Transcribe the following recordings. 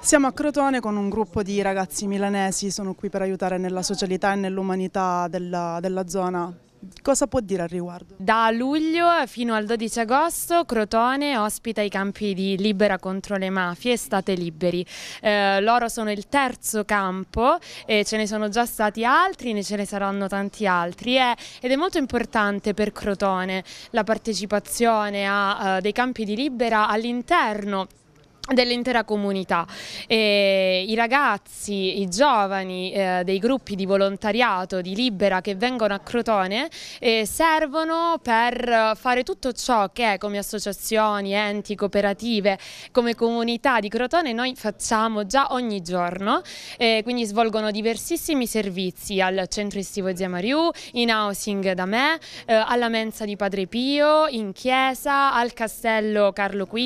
Siamo a Crotone con un gruppo di ragazzi milanesi, sono qui per aiutare nella socialità e nell'umanità della, della zona. Cosa può dire al riguardo? Da luglio fino al 12 agosto Crotone ospita i campi di Libera contro le mafie, state liberi. Eh, loro sono il terzo campo e ce ne sono già stati altri, ne ce ne saranno tanti altri eh, ed è molto importante per Crotone la partecipazione a, a eh, dei campi di Libera all'interno dell'intera comunità. E I ragazzi, i giovani eh, dei gruppi di volontariato di Libera che vengono a Crotone eh, servono per fare tutto ciò che come associazioni, enti, cooperative, come comunità di Crotone noi facciamo già ogni giorno, eh, quindi svolgono diversissimi servizi al centro estivo Zia Mariù, in housing da me, eh, alla mensa di Padre Pio, in chiesa, al castello Carlo V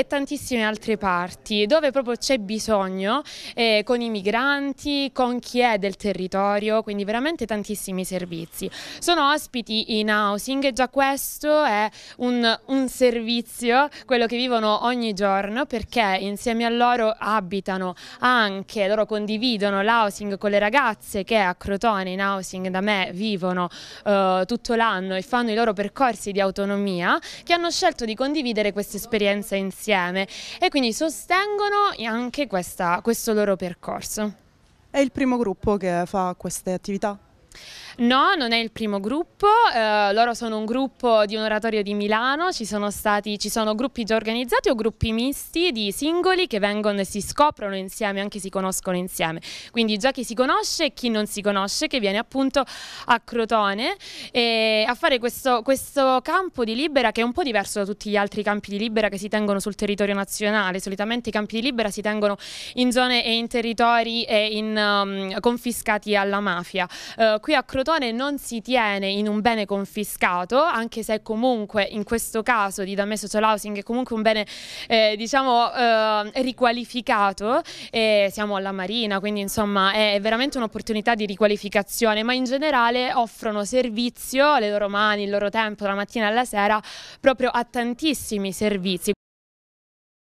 e tantissime altre parti dove proprio c'è bisogno eh, con i migranti, con chi è del territorio, quindi veramente tantissimi servizi. Sono ospiti in housing e già questo è un, un servizio, quello che vivono ogni giorno perché insieme a loro abitano anche, loro condividono l'housing con le ragazze che a Crotone in housing da me vivono eh, tutto l'anno e fanno i loro percorsi di autonomia che hanno scelto di condividere questa esperienza insieme insieme e quindi sostengono anche questa, questo loro percorso. È il primo gruppo che fa queste attività? No, non è il primo gruppo, eh, loro sono un gruppo di un oratorio di Milano, ci sono, stati, ci sono gruppi già organizzati o gruppi misti di singoli che vengono e si scoprono insieme, anche si conoscono insieme, quindi già chi si conosce e chi non si conosce che viene appunto a Crotone eh, a fare questo, questo campo di libera che è un po' diverso da tutti gli altri campi di libera che si tengono sul territorio nazionale, solitamente i campi di libera si tengono in zone e in territori e in, um, confiscati alla mafia, eh, qui a Crotone peritone non si tiene in un bene confiscato, anche se comunque in questo caso di Damme Social Housing è comunque un bene eh, diciamo eh, riqualificato, eh, siamo alla Marina, quindi insomma è veramente un'opportunità di riqualificazione, ma in generale offrono servizio, alle loro mani, il loro tempo, dalla mattina alla sera, proprio a tantissimi servizi.